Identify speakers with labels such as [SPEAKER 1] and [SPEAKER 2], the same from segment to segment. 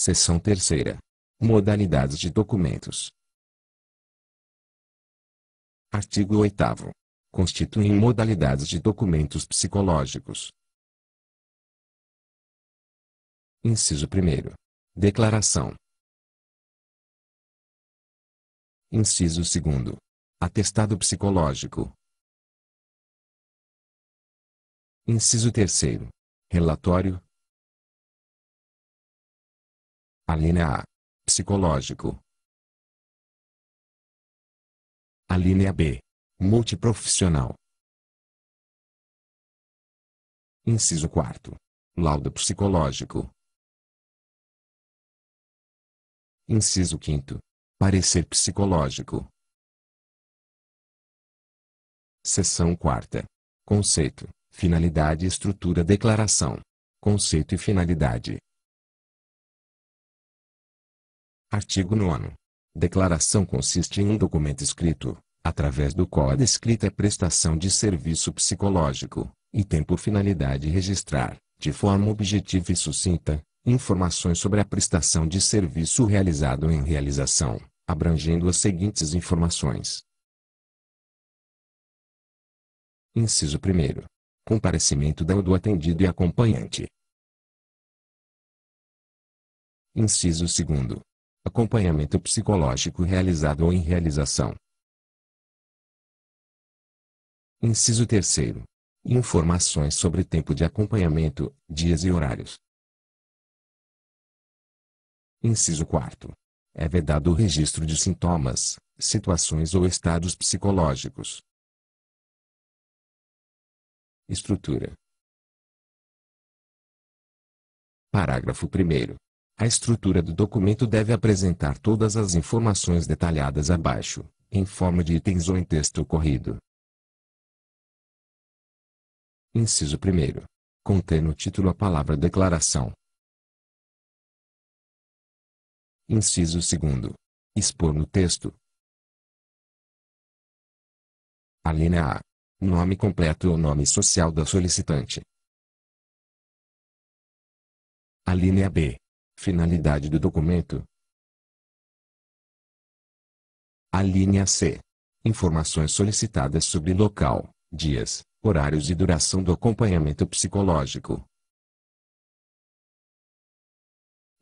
[SPEAKER 1] Seção terceira. Modalidades de documentos. Artigo 8 Constituem modalidades de documentos psicológicos. Inciso 1 Declaração. Inciso 2 Atestado psicológico. Inciso 3 Relatório, a linha A. Psicológico. A linha B. Multiprofissional. Inciso 4. Laudo psicológico. Inciso 5. Parecer psicológico. Seção 4. Conceito, finalidade e estrutura declaração. Conceito e finalidade. Artigo 9.
[SPEAKER 2] Declaração consiste em um documento escrito, através do qual é descrita a prestação de serviço psicológico, e tem por finalidade registrar, de forma objetiva e sucinta, informações sobre a prestação de serviço realizado ou em realização, abrangendo as seguintes informações.
[SPEAKER 1] Inciso 1. Comparecimento da ou do atendido e acompanhante. Inciso 2 acompanhamento psicológico realizado ou em realização.
[SPEAKER 2] Inciso 3. Informações sobre tempo de acompanhamento, dias e horários.
[SPEAKER 1] Inciso 4. É vedado o registro de sintomas, situações ou estados psicológicos. Estrutura. Parágrafo 1. A estrutura do documento deve apresentar todas as
[SPEAKER 2] informações detalhadas abaixo, em forma de itens ou em texto corrido.
[SPEAKER 1] Inciso 1. conter no título a palavra declaração. Inciso 2. Expor no texto. A linha A. Nome completo ou nome social da solicitante. A linha B. Finalidade do documento. A linha C. Informações solicitadas sobre local,
[SPEAKER 2] dias, horários e duração do acompanhamento psicológico.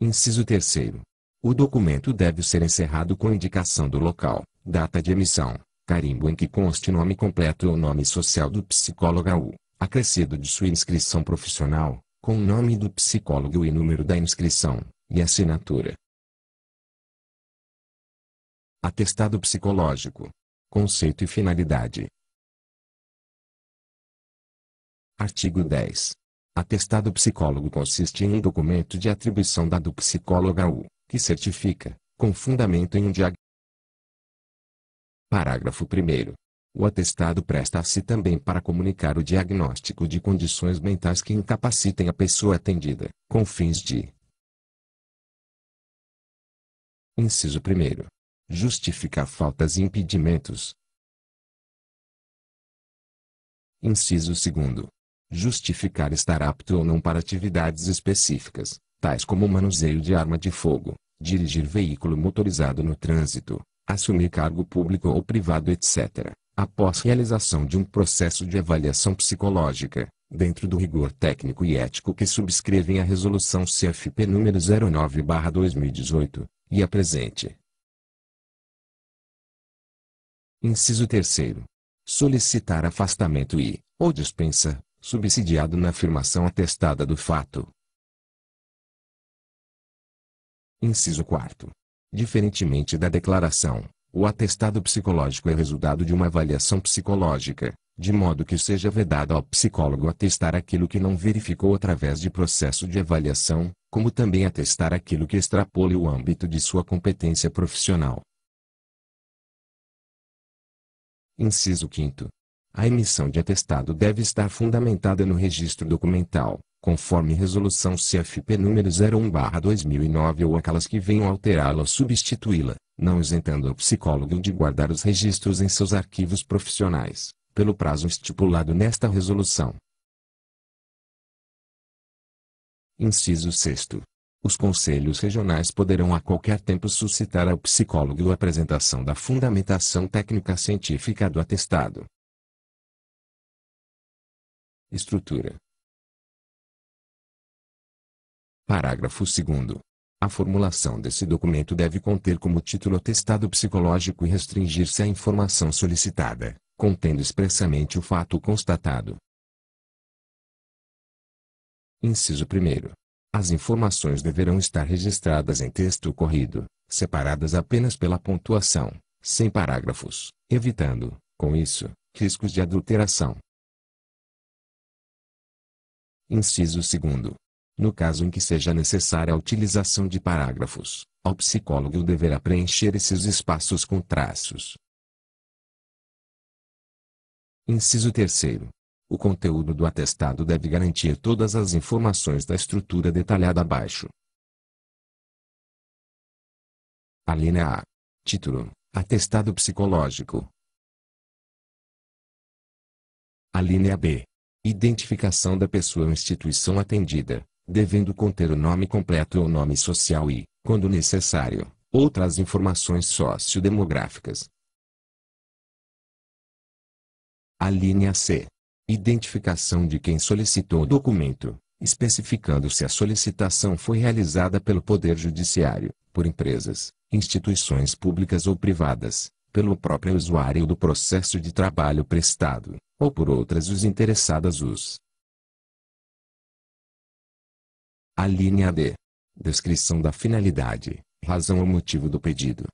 [SPEAKER 2] Inciso 3. O documento deve ser encerrado com indicação do local, data de emissão, carimbo em que conste nome completo ou nome social do psicólogo, acrescido de sua inscrição profissional, com o nome do
[SPEAKER 1] psicólogo e número da inscrição, e assinatura. Atestado psicológico. Conceito e finalidade. Artigo 10. Atestado psicólogo
[SPEAKER 2] consiste em um documento de atribuição dado psicólogo ao, que certifica, com fundamento em um diagnóstico. Parágrafo 1 o atestado presta-se também para comunicar o diagnóstico de condições mentais que incapacitem a pessoa atendida,
[SPEAKER 1] com fins de. Inciso 1. Justificar faltas e impedimentos.
[SPEAKER 2] Inciso 2. Justificar estar apto ou não para atividades específicas, tais como manuseio de arma de fogo, dirigir veículo motorizado no trânsito, assumir cargo público ou privado, etc após realização de um processo de avaliação psicológica, dentro do rigor técnico e ético que subscrevem a Resolução CFP nº 09-2018, e a presente. Inciso 3 Solicitar afastamento e, ou dispensa, subsidiado na afirmação atestada do fato. Inciso 4 Diferentemente da declaração, o atestado psicológico é resultado de uma avaliação psicológica, de modo que seja vedado ao psicólogo atestar aquilo que não verificou através de processo de avaliação, como também atestar aquilo que extrapole o âmbito de sua competência profissional. Inciso 5. A emissão de atestado deve estar fundamentada no registro documental, conforme resolução CFP número 01/2009 ou aquelas que venham alterá-la ou substituí-la não isentando o psicólogo de guardar os registros em seus arquivos profissionais, pelo prazo estipulado nesta resolução. Inciso 6. Os conselhos regionais poderão a qualquer tempo suscitar ao psicólogo
[SPEAKER 1] a apresentação da fundamentação técnica científica do atestado. Estrutura. Parágrafo 2. A formulação desse documento deve conter como título
[SPEAKER 2] testado psicológico e restringir-se à informação solicitada, contendo expressamente o fato constatado. Inciso 1. As informações deverão estar registradas em texto corrido, separadas apenas pela pontuação, sem parágrafos, evitando, com isso, riscos de adulteração. Inciso 2. No caso em que seja necessária a utilização de parágrafos, o psicólogo deverá preencher esses espaços com traços. Inciso 3. O conteúdo do atestado deve garantir todas as informações da estrutura
[SPEAKER 1] detalhada abaixo. Alínea A. Título: Atestado psicológico.
[SPEAKER 2] Alínea B. Identificação da pessoa ou instituição atendida devendo conter o nome completo ou nome social e, quando necessário, outras informações sociodemográficas. A linha C. Identificação de quem solicitou o documento, especificando se a solicitação foi realizada pelo Poder Judiciário, por empresas, instituições públicas ou privadas, pelo próprio usuário do processo de trabalho prestado, ou por outras os interessadas os
[SPEAKER 1] A linha D. Descrição da finalidade, razão ou motivo do pedido.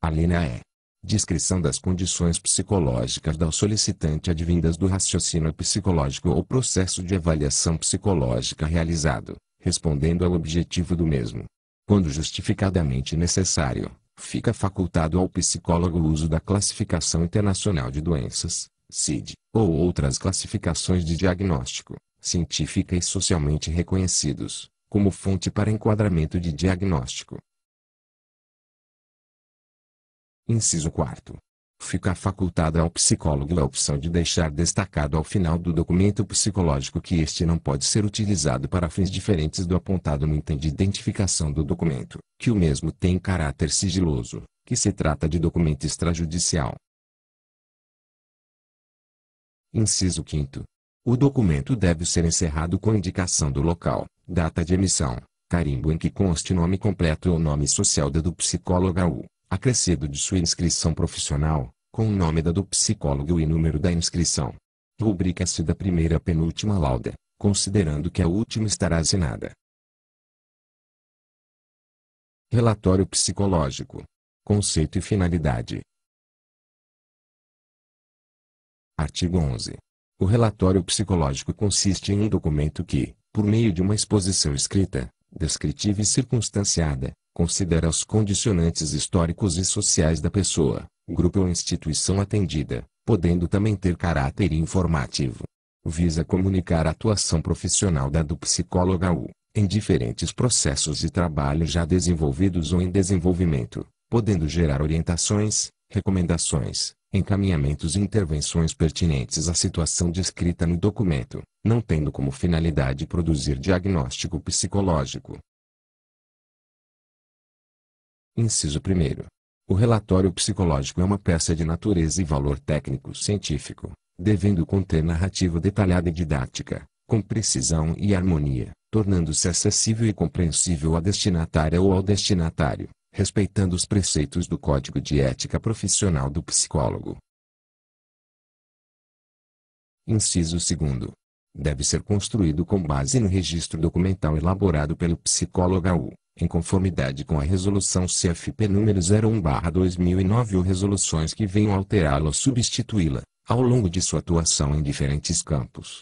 [SPEAKER 1] A linha E. Descrição das condições
[SPEAKER 2] psicológicas do solicitante advindas do raciocínio psicológico ou processo de avaliação psicológica realizado, respondendo ao objetivo do mesmo. Quando justificadamente necessário, fica facultado ao psicólogo o uso da Classificação Internacional de Doenças, CID, ou outras classificações de diagnóstico, científica e socialmente reconhecidos, como fonte para enquadramento de diagnóstico. Inciso 4. Fica facultada ao psicólogo a opção de deixar destacado ao final do documento psicológico que este não pode ser utilizado para fins diferentes do apontado no item de identificação do documento, que o mesmo tem caráter sigiloso, que se trata de documento extrajudicial. Inciso 5. O documento deve ser encerrado com indicação do local, data de emissão, carimbo em que conste nome completo ou nome social da do psicóloga U, acrescido de sua inscrição profissional, com o nome da do psicólogo e número da inscrição. Rubrica-se da primeira à penúltima lauda,
[SPEAKER 1] considerando que a última estará assinada. Relatório psicológico. Conceito e finalidade. Artigo 11. O relatório psicológico consiste em
[SPEAKER 2] um documento que, por meio de uma exposição escrita, descritiva e circunstanciada, considera os condicionantes históricos e sociais da pessoa, grupo ou instituição atendida, podendo também ter caráter informativo. Visa comunicar a atuação profissional da do psicólogo U, em diferentes processos de trabalho já desenvolvidos ou em desenvolvimento, podendo gerar orientações, recomendações, encaminhamentos e intervenções pertinentes à situação descrita no documento, não tendo como finalidade produzir diagnóstico psicológico. Inciso 1. O relatório psicológico é uma peça de natureza e valor técnico-científico, devendo conter narrativa detalhada e didática, com precisão e harmonia, tornando-se acessível e compreensível à destinatária ou ao destinatário respeitando os preceitos do Código de Ética Profissional do Psicólogo. Inciso 2. Deve ser construído com base no registro documental elaborado pelo psicólogo AU, em conformidade com a Resolução CFP nº 01-2009 ou resoluções que venham alterá-la ou substituí-la, ao longo de sua atuação em diferentes campos.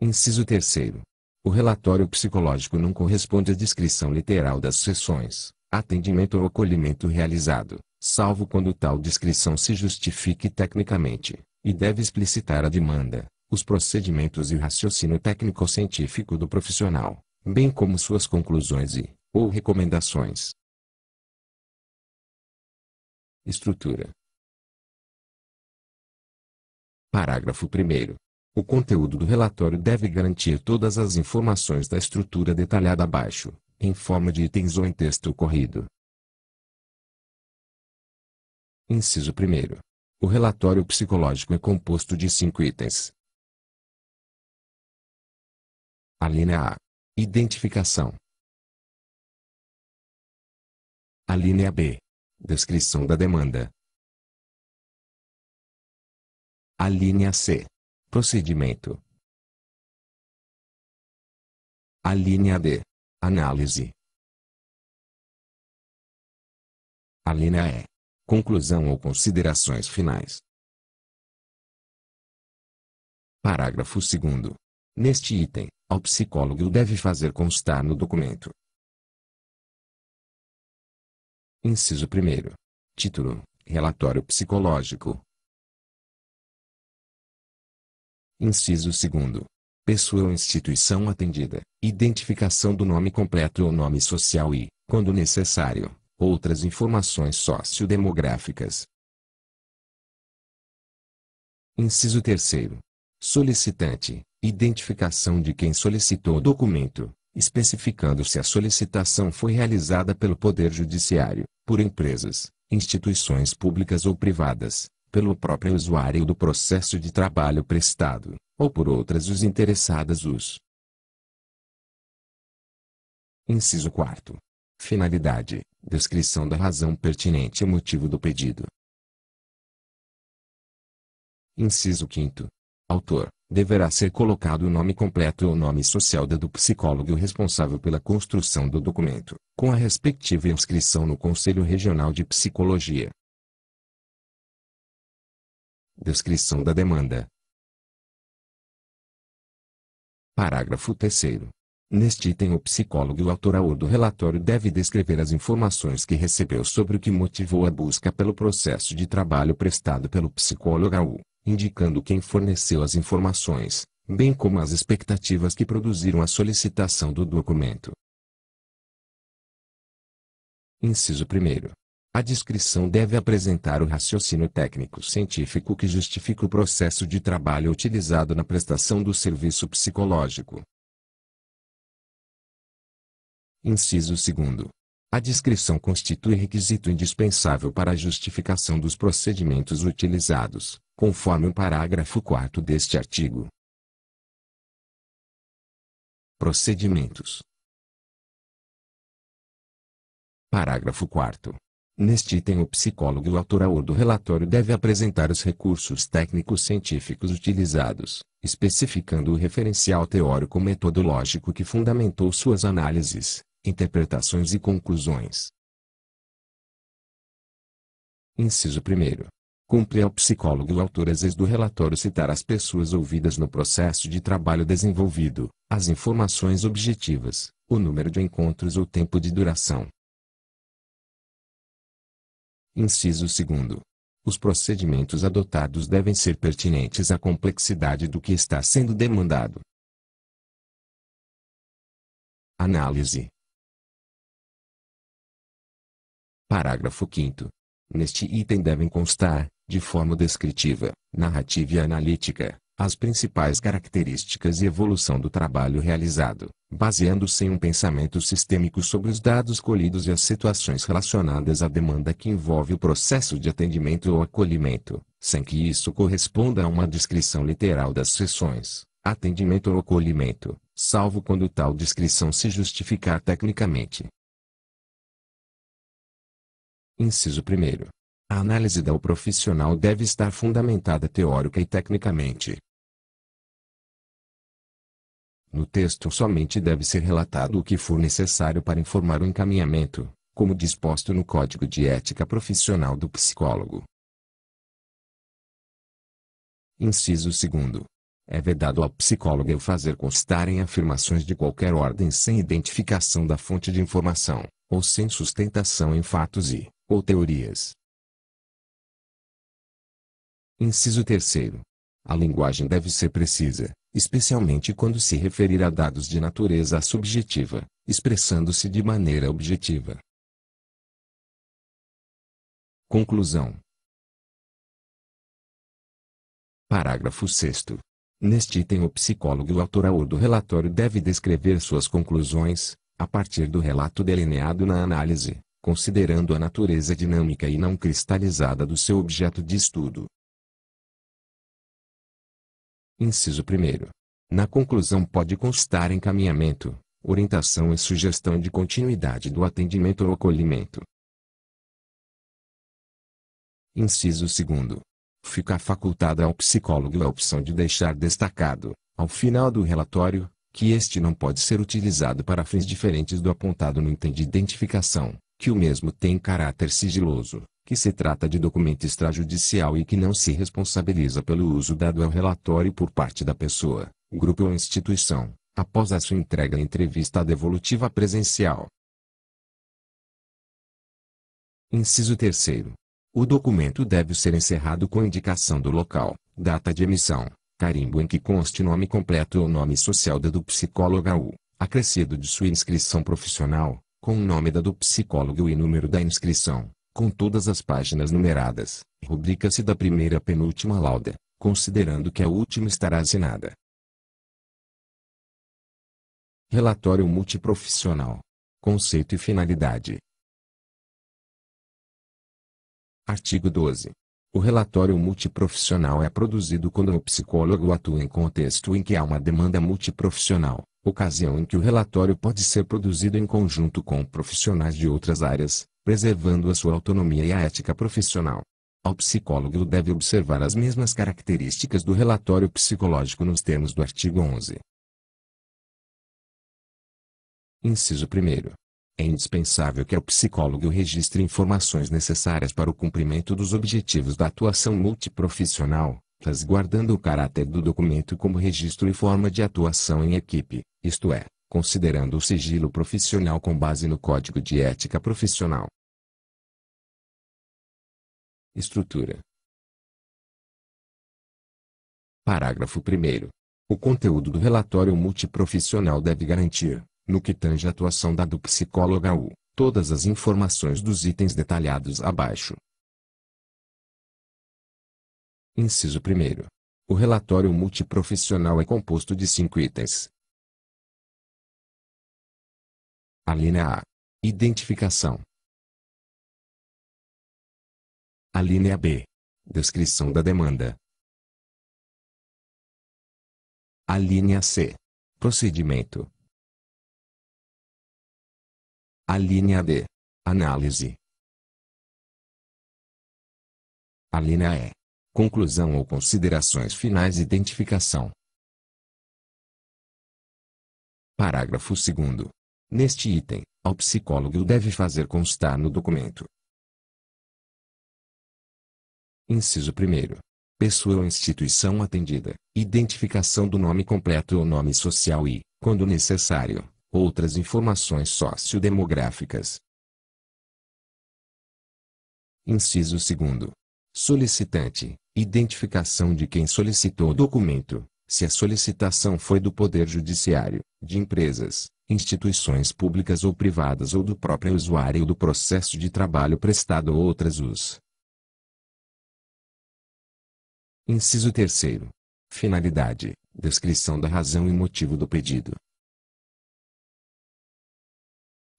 [SPEAKER 2] Inciso 3. O relatório psicológico não corresponde à descrição literal das sessões, atendimento ou acolhimento realizado, salvo quando tal descrição se justifique tecnicamente, e deve explicitar a demanda, os procedimentos e o raciocínio técnico-científico do profissional, bem como suas
[SPEAKER 1] conclusões e, ou recomendações. Estrutura Parágrafo 1
[SPEAKER 2] o conteúdo do relatório deve garantir todas as informações da estrutura detalhada abaixo, em forma de itens ou em texto corrido.
[SPEAKER 1] Inciso 1. O relatório psicológico é composto de cinco itens. A linha A. Identificação. A linha B. Descrição da demanda. A linha C. Procedimento. A linha D. Análise. A linha E. Conclusão ou considerações finais. Parágrafo 2. Neste item, ao psicólogo deve fazer constar no documento. Inciso 1. Título: Relatório Psicológico,
[SPEAKER 2] Inciso segundo. Pessoa ou instituição atendida, identificação do nome completo ou nome social e, quando necessário, outras informações sociodemográficas. Inciso terceiro. Solicitante, identificação de quem solicitou o documento, especificando se a solicitação foi realizada pelo Poder Judiciário, por empresas, instituições públicas ou privadas, pelo próprio usuário do processo de trabalho prestado, ou por outras os interessadas os.
[SPEAKER 1] Inciso 4. Finalidade. Descrição da razão pertinente ao motivo do pedido. Inciso 5. Autor.
[SPEAKER 2] Deverá ser colocado o nome completo ou nome social do psicólogo responsável pela construção
[SPEAKER 1] do documento, com a respectiva inscrição no Conselho Regional de Psicologia, Descrição da demanda. Parágrafo 3 Neste item o psicólogo e o
[SPEAKER 2] autor autor do relatório deve descrever as informações que recebeu sobre o que motivou a busca pelo processo de trabalho prestado pelo psicólogo AU, indicando quem forneceu as informações, bem como as expectativas que produziram a solicitação do documento. Inciso 1 a descrição deve apresentar o raciocínio técnico-científico que justifica o processo de trabalho utilizado na prestação do serviço psicológico. Inciso 2. A descrição constitui requisito indispensável para a justificação dos procedimentos utilizados, conforme o parágrafo 4 deste artigo.
[SPEAKER 1] Procedimentos. Parágrafo 4 Neste item o psicólogo
[SPEAKER 2] e o autor do relatório deve apresentar os recursos técnicos científicos utilizados, especificando o referencial teórico-metodológico que fundamentou suas análises, interpretações e conclusões. Inciso 1. Cumpre ao psicólogo e autor ex do relatório citar as pessoas ouvidas no processo de trabalho desenvolvido, as informações objetivas, o número de encontros ou tempo de duração, Inciso 2. Os procedimentos adotados devem ser pertinentes à complexidade do que
[SPEAKER 1] está sendo demandado. Análise. Parágrafo 5. Neste item devem constar, de forma descritiva, narrativa e analítica, as principais
[SPEAKER 2] características e evolução do trabalho realizado, baseando-se em um pensamento sistêmico sobre os dados colhidos e as situações relacionadas à demanda que envolve o processo de atendimento ou acolhimento, sem que isso corresponda a uma descrição literal das sessões, atendimento ou acolhimento, salvo quando tal descrição se justificar
[SPEAKER 1] tecnicamente. Inciso 1. A análise do profissional deve estar fundamentada teórica e tecnicamente,
[SPEAKER 2] no texto somente deve ser relatado o que for necessário para informar o encaminhamento, como disposto no Código de Ética Profissional do Psicólogo. Inciso 2. É vedado ao psicólogo fazer constar em afirmações de qualquer ordem sem identificação da fonte de informação, ou sem sustentação em fatos e, ou teorias. Inciso 3. A linguagem deve ser precisa, especialmente quando se referir a dados de natureza subjetiva, expressando-se
[SPEAKER 1] de maneira objetiva. Conclusão Parágrafo 6.
[SPEAKER 2] Neste item, o psicólogo e o autor autor do relatório deve descrever suas conclusões, a partir do relato delineado na análise, considerando a natureza dinâmica e não cristalizada do seu objeto de estudo. Inciso 1. Na conclusão pode constar encaminhamento, orientação e sugestão de continuidade do atendimento ou acolhimento. Inciso 2. Fica facultada ao psicólogo a opção de deixar destacado, ao final do relatório, que este não pode ser utilizado para fins diferentes do apontado no item de identificação, que o mesmo tem caráter sigiloso, que se trata de documento extrajudicial e que não se responsabiliza pelo uso dado ao relatório por parte da pessoa, grupo ou instituição, após a sua entrega em entrevista devolutiva presencial. Inciso 3. O documento deve ser encerrado com indicação do local, data de emissão, carimbo em que conste nome completo ou nome social da do psicóloga U, acrescido de sua inscrição profissional, com o nome da do psicólogo e número da inscrição, com todas as páginas numeradas, rubrica-se da primeira à penúltima lauda, considerando que a última estará assinada.
[SPEAKER 1] Relatório multiprofissional. Conceito e finalidade.
[SPEAKER 2] Artigo 12. O relatório multiprofissional é produzido quando o psicólogo atua em contexto em que há uma demanda multiprofissional, ocasião em que o relatório pode ser produzido em conjunto com profissionais de outras áreas, preservando a sua autonomia e a ética profissional. Ao psicólogo deve observar as mesmas características do relatório psicológico nos termos do artigo 11. Inciso 1. É indispensável que o psicólogo registre informações necessárias para o cumprimento dos objetivos da atuação multiprofissional, resguardando o caráter do documento como registro e forma de atuação em equipe, isto é, considerando o sigilo profissional
[SPEAKER 1] com base no Código de Ética Profissional. Estrutura Parágrafo 1.
[SPEAKER 2] O conteúdo do relatório multiprofissional deve garantir, no que tange à atuação da do psicóloga U, todas as informações dos itens detalhados abaixo.
[SPEAKER 1] Inciso 1. O relatório multiprofissional é composto de cinco itens, Alínea A. Identificação. Alínea B. Descrição da demanda. Alínea C. Procedimento. Alínea D. Análise. Alínea E. Conclusão ou considerações finais Identificação. Parágrafo 2 Neste item, ao psicólogo deve fazer constar no documento.
[SPEAKER 2] Inciso 1. Pessoa ou instituição atendida, identificação do nome completo ou nome social e, quando necessário, outras informações sociodemográficas. Inciso 2. Solicitante, identificação de quem solicitou o documento, se a solicitação foi do Poder Judiciário, de empresas, instituições públicas ou privadas ou do próprio usuário do processo de trabalho prestado ou outras us.
[SPEAKER 1] Inciso 3 Finalidade, descrição da razão e motivo do pedido.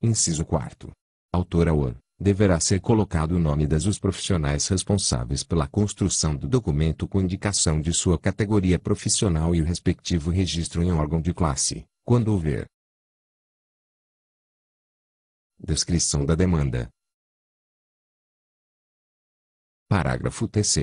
[SPEAKER 2] Inciso 4 Autora OR deverá ser colocado o nome das os profissionais responsáveis pela construção do documento com indicação de sua categoria profissional e o
[SPEAKER 1] respectivo registro em órgão de classe, quando houver. Descrição da demanda. Parágrafo 3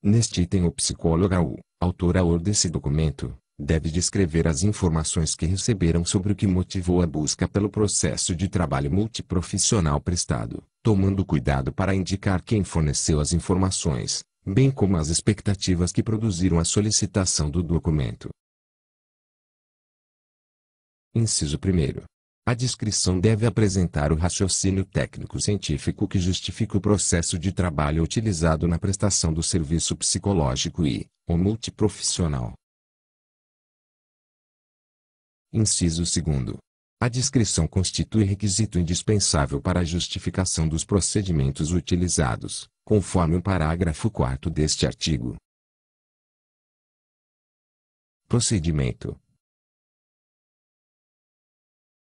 [SPEAKER 1] Neste item o psicólogo ou, autor ordem desse documento,
[SPEAKER 2] deve descrever as informações que receberam sobre o que motivou a busca pelo processo de trabalho multiprofissional prestado, tomando cuidado para indicar quem forneceu as informações, bem como as expectativas que produziram a solicitação do documento. Inciso 1. A descrição deve apresentar o raciocínio técnico-científico que justifica o processo de trabalho utilizado na prestação do serviço psicológico e, ou multiprofissional. Inciso 2. A descrição constitui requisito indispensável para a justificação dos procedimentos utilizados, conforme
[SPEAKER 1] o parágrafo 4 deste artigo. Procedimento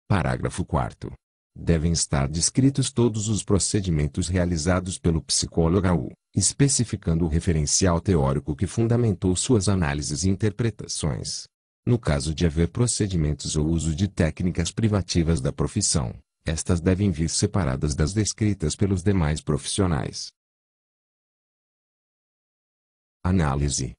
[SPEAKER 1] Parágrafo 4
[SPEAKER 2] devem estar descritos todos os procedimentos realizados pelo psicólogo AU, especificando o referencial teórico que fundamentou suas análises e interpretações. No caso de haver procedimentos ou uso de técnicas privativas da profissão,
[SPEAKER 1] estas devem vir separadas das descritas pelos demais profissionais. Análise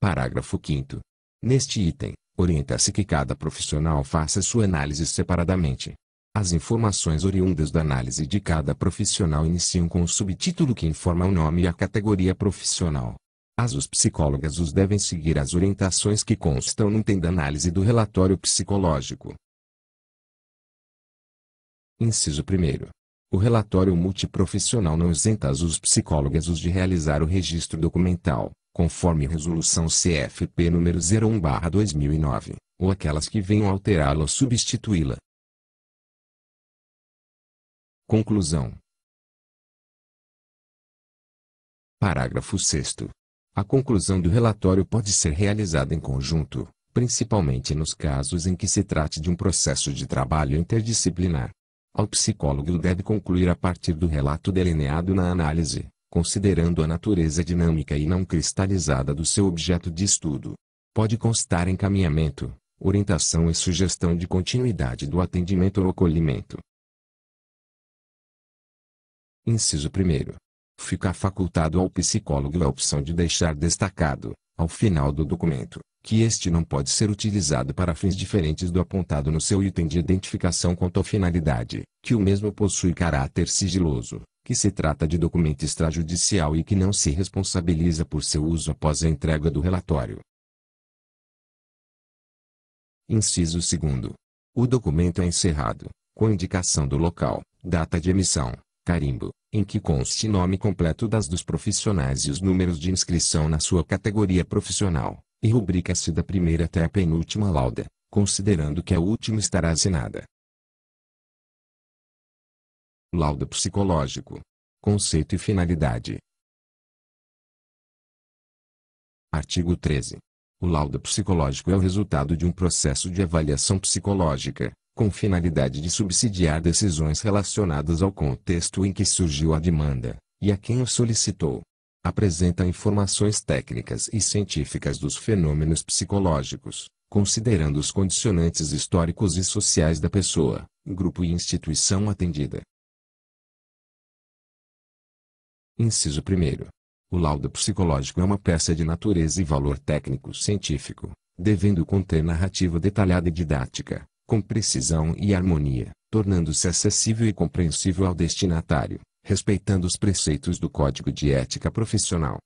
[SPEAKER 1] Parágrafo 5 Neste item, Orienta-se que cada profissional
[SPEAKER 2] faça sua análise separadamente. As informações oriundas da análise de cada profissional iniciam com o subtítulo que informa o nome e a categoria profissional. As os psicólogas os devem seguir as orientações que constam no item da análise do relatório psicológico. Inciso 1. O relatório multiprofissional não isenta as os psicólogas os de realizar o registro documental, conforme Resolução CFP nº 01/2009, ou aquelas que venham alterá-la
[SPEAKER 1] ou substituí-la. Conclusão. Parágrafo 6 A conclusão
[SPEAKER 2] do relatório pode ser realizada em conjunto, principalmente nos casos em que se trate de um processo de trabalho interdisciplinar. O psicólogo deve concluir a partir do relato delineado na análise, considerando a natureza dinâmica e não cristalizada do seu objeto de estudo. Pode constar encaminhamento, orientação e sugestão de continuidade do atendimento ou acolhimento. Inciso 1. Fica facultado ao psicólogo a opção de deixar destacado, ao final do documento, que este não pode ser utilizado para fins diferentes do apontado no seu item de identificação quanto à finalidade, que o mesmo possui caráter sigiloso, que se trata de documento extrajudicial e que não se responsabiliza por seu uso após a entrega do relatório. Inciso 2. O documento é encerrado, com indicação do local, data de emissão, carimbo, em que conste nome completo das dos profissionais e os números de inscrição na sua categoria profissional, e rubrica-se da primeira até a penúltima lauda, considerando que a
[SPEAKER 1] última estará assinada. Laudo psicológico. Conceito e finalidade.
[SPEAKER 2] Artigo 13. O laudo psicológico é o resultado de um processo de avaliação psicológica, com finalidade de subsidiar decisões relacionadas ao contexto em que surgiu a demanda, e a quem o solicitou. Apresenta informações técnicas e científicas dos fenômenos psicológicos, considerando os condicionantes históricos e sociais da pessoa, grupo e instituição atendida, Inciso 1. O laudo psicológico é uma peça de natureza e valor técnico-científico, devendo conter narrativa detalhada e didática, com precisão e harmonia, tornando-se acessível e compreensível ao destinatário, respeitando os preceitos do Código de Ética Profissional.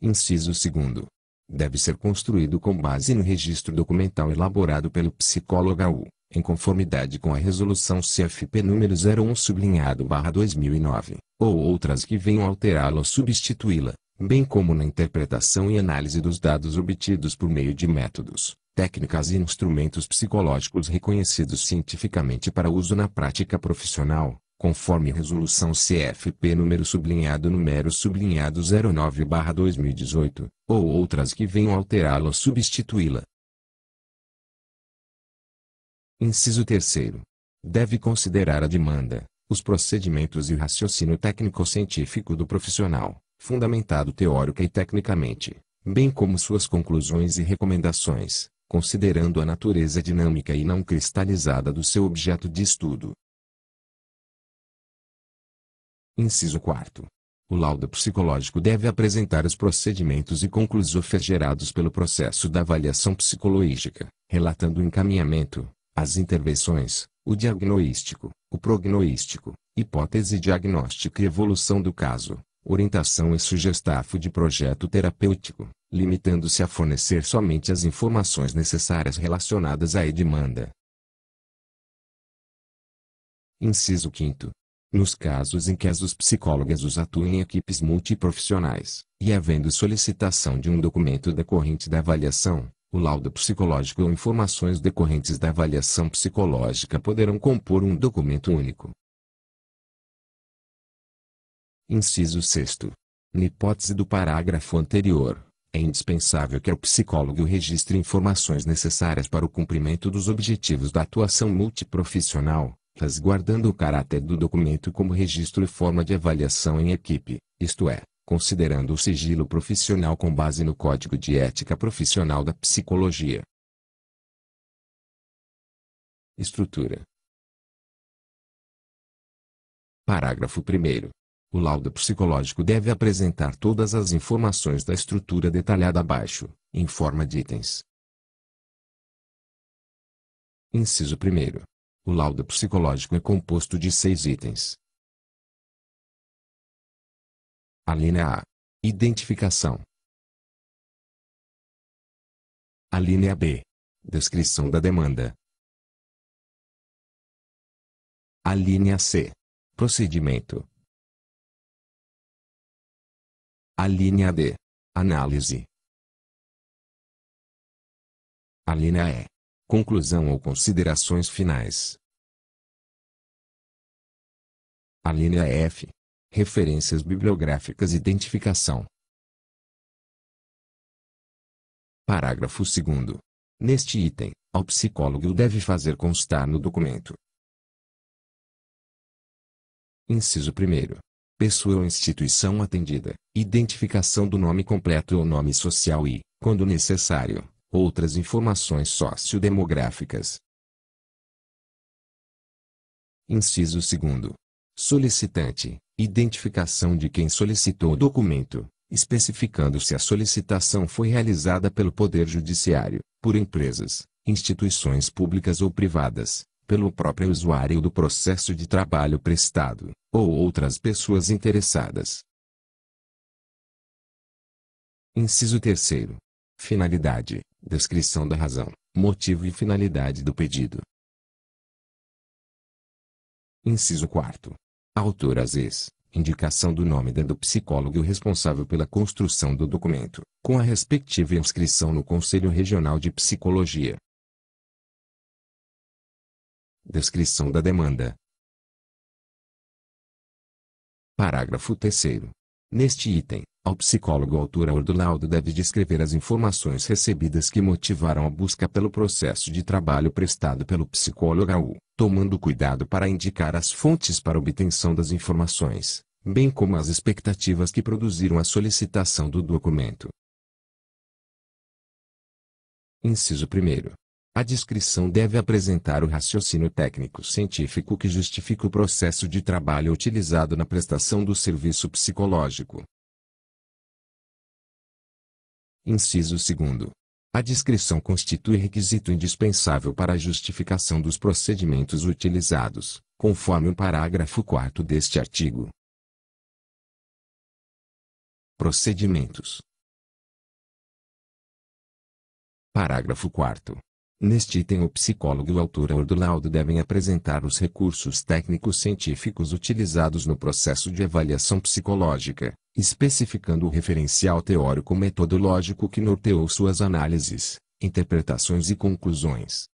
[SPEAKER 2] Inciso 2. Deve ser construído com base no registro documental elaborado pelo psicólogo AU, em conformidade com a Resolução CFP número 01 sublinhado 2009, ou outras que venham alterá-la ou substituí-la, bem como na interpretação e análise dos dados obtidos por meio de métodos, técnicas e instrumentos psicológicos reconhecidos cientificamente para uso na prática profissional, conforme resolução CFP número sublinhado número sublinhado 09/2018, ou outras que venham alterá-la ou substituí-la, Inciso 3. Deve considerar a demanda, os procedimentos e o raciocínio técnico-científico do profissional, fundamentado teórica e tecnicamente, bem como suas conclusões e recomendações, considerando a natureza dinâmica e não cristalizada do seu objeto de estudo. Inciso 4. O laudo psicológico deve apresentar os procedimentos e conclusões gerados pelo processo da avaliação psicológica, relatando o encaminhamento, as intervenções, o diagnóstico, o prognóstico, hipótese diagnóstica e evolução do caso, orientação e sugestafo de projeto terapêutico, limitando-se a fornecer somente as informações necessárias relacionadas à demanda. Inciso 5. Nos casos em que as psicólogas os atuem em equipes multiprofissionais, e havendo solicitação de um documento decorrente da avaliação, o laudo psicológico ou informações decorrentes da avaliação psicológica poderão compor um documento único. Inciso 6. Na hipótese do parágrafo anterior, é indispensável que o psicólogo registre informações necessárias para o cumprimento dos objetivos da atuação multiprofissional, resguardando o caráter do documento como registro e forma de avaliação em equipe, isto é, considerando
[SPEAKER 1] o sigilo profissional com base no Código de Ética Profissional da Psicologia. Estrutura Parágrafo 1. O laudo psicológico deve apresentar
[SPEAKER 2] todas as informações da estrutura detalhada abaixo, em forma de itens.
[SPEAKER 1] Inciso 1. O laudo psicológico é composto de seis itens, Alínea né, A. Identificação. Alínea né, B. Descrição da demanda. Alínea né, C. Procedimento. Alínea D. Análise. Alínea E. Conclusão ou considerações finais. Alínea F. Referências bibliográficas Identificação Parágrafo 2 Neste item, ao psicólogo deve fazer constar no documento.
[SPEAKER 2] Inciso 1 pessoa ou instituição atendida, identificação do nome completo ou nome social e, quando necessário, outras informações sociodemográficas. Inciso 2. Solicitante. Identificação de quem solicitou o documento, especificando se a solicitação foi realizada pelo Poder Judiciário, por empresas, instituições públicas ou privadas, pelo próprio usuário do processo de trabalho prestado, ou outras pessoas interessadas.
[SPEAKER 1] Inciso 3. Finalidade, descrição da razão, motivo e finalidade do pedido.
[SPEAKER 2] Inciso 4. Autor Aziz, indicação do nome do psicólogo responsável pela construção do documento, com a respectiva inscrição no Conselho Regional de Psicologia.
[SPEAKER 1] Descrição da demanda. Parágrafo 3 Neste item,
[SPEAKER 2] ao psicólogo autor do laudo deve descrever as informações recebidas que motivaram a busca pelo processo de trabalho prestado pelo psicólogo AU, tomando cuidado para indicar as fontes para obtenção das informações, bem como as expectativas que produziram a solicitação do documento. Inciso 1. A descrição deve apresentar o raciocínio técnico-científico que justifica o processo de trabalho utilizado na prestação do serviço psicológico. Inciso 2. A descrição constitui requisito indispensável para a justificação dos procedimentos utilizados, conforme
[SPEAKER 1] o parágrafo 4 deste artigo. Procedimentos. Parágrafo 4
[SPEAKER 2] Neste item o psicólogo e o autor do laudo devem apresentar os recursos técnicos científicos utilizados no processo de avaliação psicológica, especificando o referencial teórico-metodológico que norteou suas análises, interpretações e conclusões.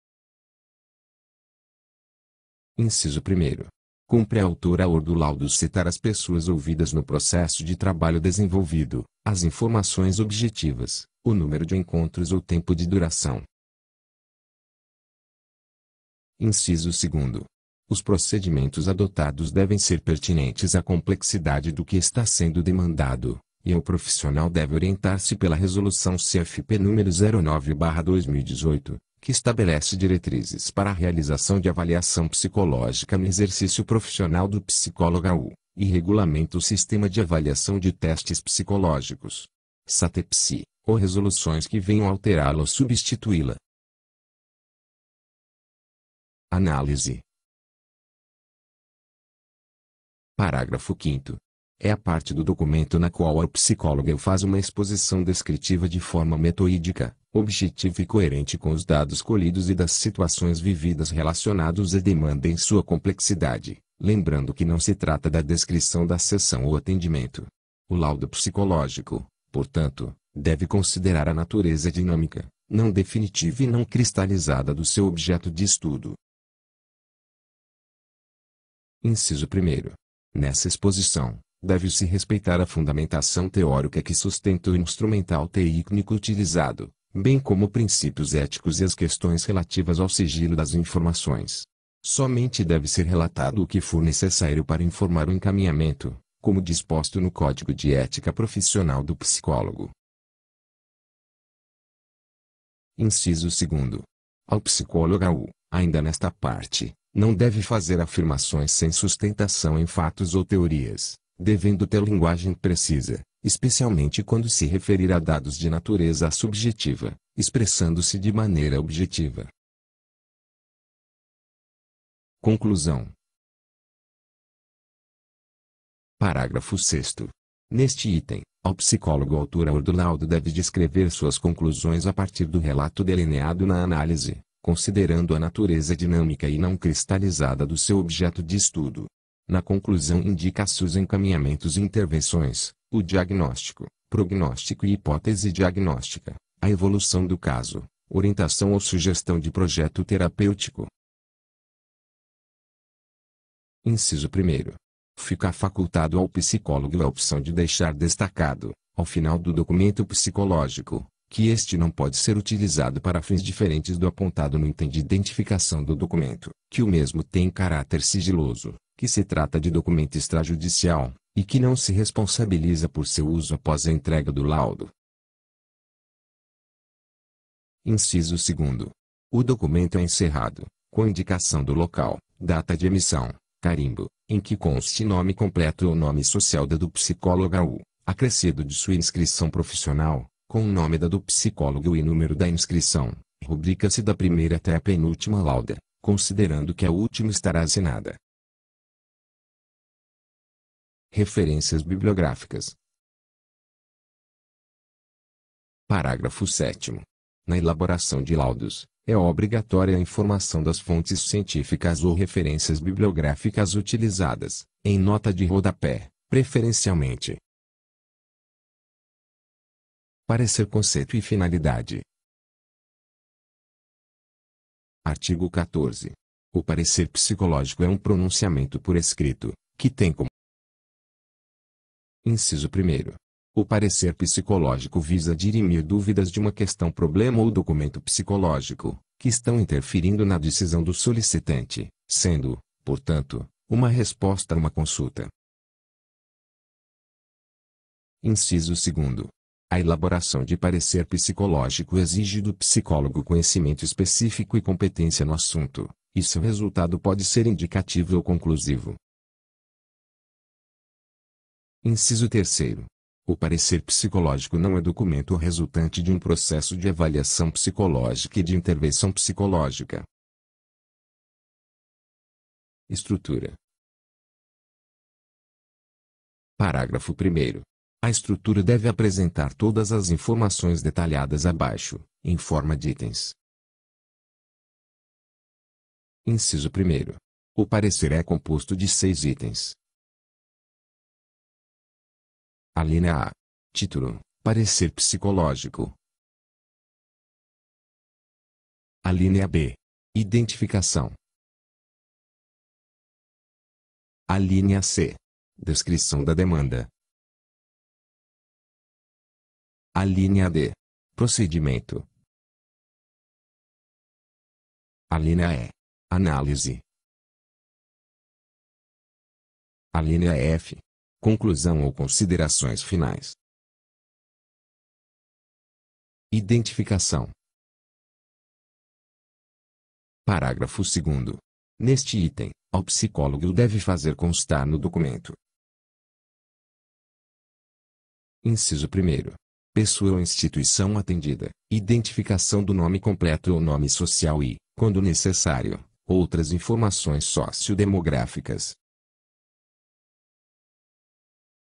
[SPEAKER 2] Inciso 1. Cumpre a autora ou do laudo citar as pessoas ouvidas no processo de trabalho desenvolvido, as informações objetivas, o número de encontros ou tempo de duração, Inciso 2. Os procedimentos adotados devem ser pertinentes à complexidade do que está sendo demandado, e o profissional deve orientar-se pela Resolução CFP nº 09-2018, que estabelece diretrizes para a realização de avaliação psicológica no exercício profissional do psicólogo U, e regulamenta o sistema de avaliação de testes
[SPEAKER 1] psicológicos. SATEPSI, ou resoluções que venham alterá-la ou substituí-la. Análise. Parágrafo 5 é a parte do documento na qual a
[SPEAKER 2] psicóloga faz uma exposição descritiva de forma metoídica, objetiva e coerente com os dados colhidos e das situações vividas relacionados à demanda em sua complexidade, lembrando que não se trata da descrição da sessão ou atendimento. O laudo psicológico, portanto, deve considerar a natureza dinâmica, não definitiva e não cristalizada do seu objeto de estudo. Inciso 1. Nessa exposição, deve-se respeitar a fundamentação teórica que sustenta o instrumental técnico utilizado, bem como princípios éticos e as questões relativas ao sigilo das informações. Somente deve ser relatado o que for necessário para informar o encaminhamento, como disposto no Código de Ética Profissional do Psicólogo. Inciso 2. Ao psicólogo, ainda nesta parte, não deve fazer afirmações sem sustentação em fatos ou teorias, devendo ter linguagem precisa, especialmente quando se referir a dados de natureza subjetiva, expressando-se de maneira
[SPEAKER 1] objetiva. Conclusão Parágrafo 6. Neste item, ao
[SPEAKER 2] psicólogo autor do laudo deve descrever suas conclusões a partir do relato delineado na análise, considerando a natureza dinâmica e não cristalizada do seu objeto de estudo. Na conclusão indica-se os encaminhamentos e intervenções, o diagnóstico, prognóstico e hipótese diagnóstica, a evolução do caso, orientação ou sugestão de projeto terapêutico. Inciso 1. Fica facultado ao psicólogo a opção de deixar destacado, ao final do documento psicológico, que este não pode ser utilizado para fins diferentes do apontado no item de identificação do documento, que o mesmo tem caráter sigiloso, que se trata de documento extrajudicial, e que não se responsabiliza por seu uso após a entrega do laudo. Inciso 2. O documento é encerrado, com indicação do local, data de emissão, carimbo, em que conste nome completo ou nome social da do psicólogo, acrescido de sua inscrição profissional, com o nome da do psicólogo e número da inscrição, rubrica-se
[SPEAKER 1] da primeira até a penúltima lauda, considerando que a última estará assinada. Referências bibliográficas. Parágrafo 7. Na elaboração de laudos,
[SPEAKER 2] é obrigatória a informação das fontes científicas ou referências bibliográficas
[SPEAKER 1] utilizadas, em nota de rodapé, preferencialmente, Parecer conceito e finalidade. Artigo 14. O parecer psicológico é um pronunciamento por escrito, que tem como Inciso 1. O
[SPEAKER 2] parecer psicológico visa dirimir dúvidas de uma questão, problema ou documento psicológico, que estão interferindo na decisão do solicitante, sendo, portanto, uma resposta a uma consulta. Inciso 2. A elaboração de parecer psicológico exige do psicólogo conhecimento específico e competência no assunto, e seu resultado pode ser indicativo ou conclusivo. Inciso 3. O parecer psicológico não é documento resultante de um processo de avaliação psicológica e de intervenção
[SPEAKER 1] psicológica. Estrutura. Parágrafo 1. A estrutura deve
[SPEAKER 2] apresentar todas as informações detalhadas abaixo, em forma de itens.
[SPEAKER 1] Inciso 1. O parecer é composto de seis itens. Alínea A. Título: Parecer psicológico. Alínea B. Identificação. Alínea C. Descrição da demanda, Alínea D. Procedimento. Alínea E. É análise. Alínea é F. Conclusão ou considerações finais. Identificação. Parágrafo 2. Neste item, ao psicólogo deve fazer constar no documento. Inciso
[SPEAKER 2] 1 pessoa ou instituição atendida, identificação do nome completo ou nome social e, quando necessário, outras informações sociodemográficas.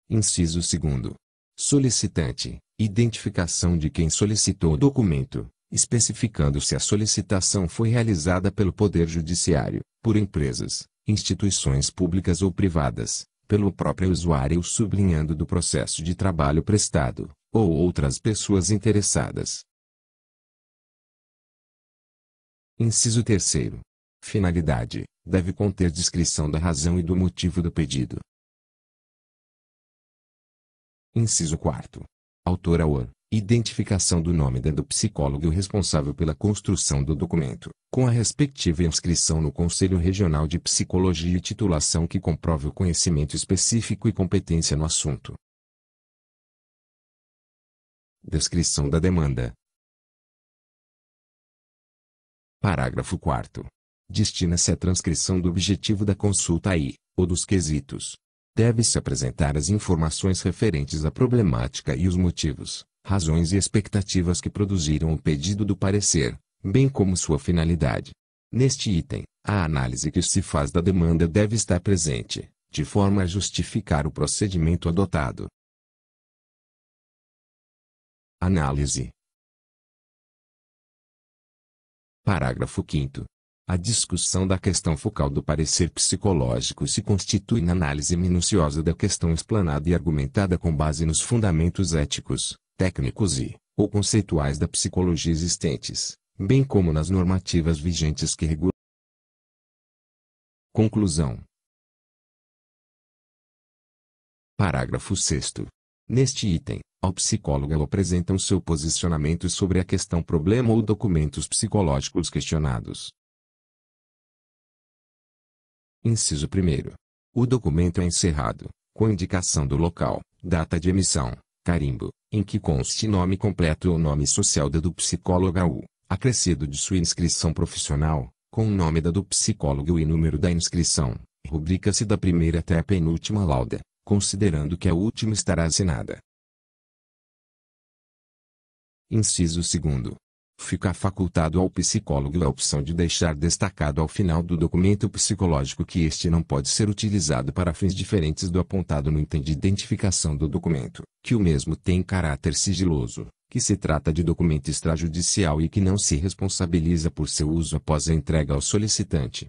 [SPEAKER 2] Inciso 2. Solicitante. Identificação de quem solicitou o documento, especificando se a solicitação foi realizada pelo Poder Judiciário, por empresas, instituições públicas ou privadas, pelo próprio usuário sublinhando do processo de trabalho prestado, ou outras pessoas interessadas.
[SPEAKER 1] Inciso terceiro. Finalidade. Deve conter descrição da razão e do motivo do pedido. Inciso quarto.
[SPEAKER 2] Autor or. Identificação do nome do psicólogo responsável pela construção do documento, com a respectiva inscrição no Conselho Regional de Psicologia e titulação que
[SPEAKER 1] comprove o conhecimento específico e competência no assunto. Descrição da demanda. Parágrafo 4 Destina-se à transcrição do objetivo da consulta e,
[SPEAKER 2] ou dos quesitos. Deve-se apresentar as informações referentes à problemática e os motivos, razões e expectativas que produziram o pedido do parecer, bem como sua finalidade. Neste item, a análise que se faz da demanda deve estar presente,
[SPEAKER 1] de forma a justificar o procedimento adotado. Análise. Parágrafo 5 A discussão da questão focal do parecer psicológico se
[SPEAKER 2] constitui na análise minuciosa da questão explanada e argumentada com base nos fundamentos éticos, técnicos e, ou conceituais da psicologia existentes, bem como nas
[SPEAKER 1] normativas vigentes que regulam. Conclusão. Parágrafo 6 Neste item, ao
[SPEAKER 2] psicólogo apresentam seu posicionamento sobre a questão problema ou documentos psicológicos questionados. Inciso 1. O documento é encerrado, com indicação do local, data de emissão, carimbo, em que conste nome completo ou nome social da do psicólogo ou, acrescido de sua inscrição profissional, com o nome da do psicólogo e número da inscrição, rubrica-se da primeira até a penúltima lauda, considerando que a última estará assinada. Inciso 2. Fica facultado ao psicólogo a opção de deixar destacado ao final do documento psicológico que este não pode ser utilizado para fins diferentes do apontado no item de identificação do documento, que o mesmo tem caráter sigiloso, que se trata de documento extrajudicial e que não se responsabiliza por seu uso após a entrega ao solicitante.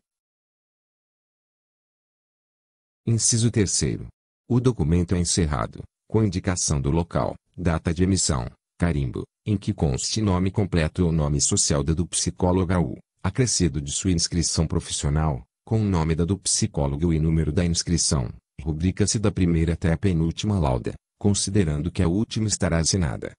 [SPEAKER 2] Inciso 3. O documento é encerrado, com indicação do local, data de emissão, carimbo, em que conste nome completo ou nome social da do psicóloga ou, acrescido de sua inscrição profissional, com o nome da do psicólogo e número da
[SPEAKER 1] inscrição, rubrica-se da primeira até a penúltima lauda, considerando que a última estará assinada.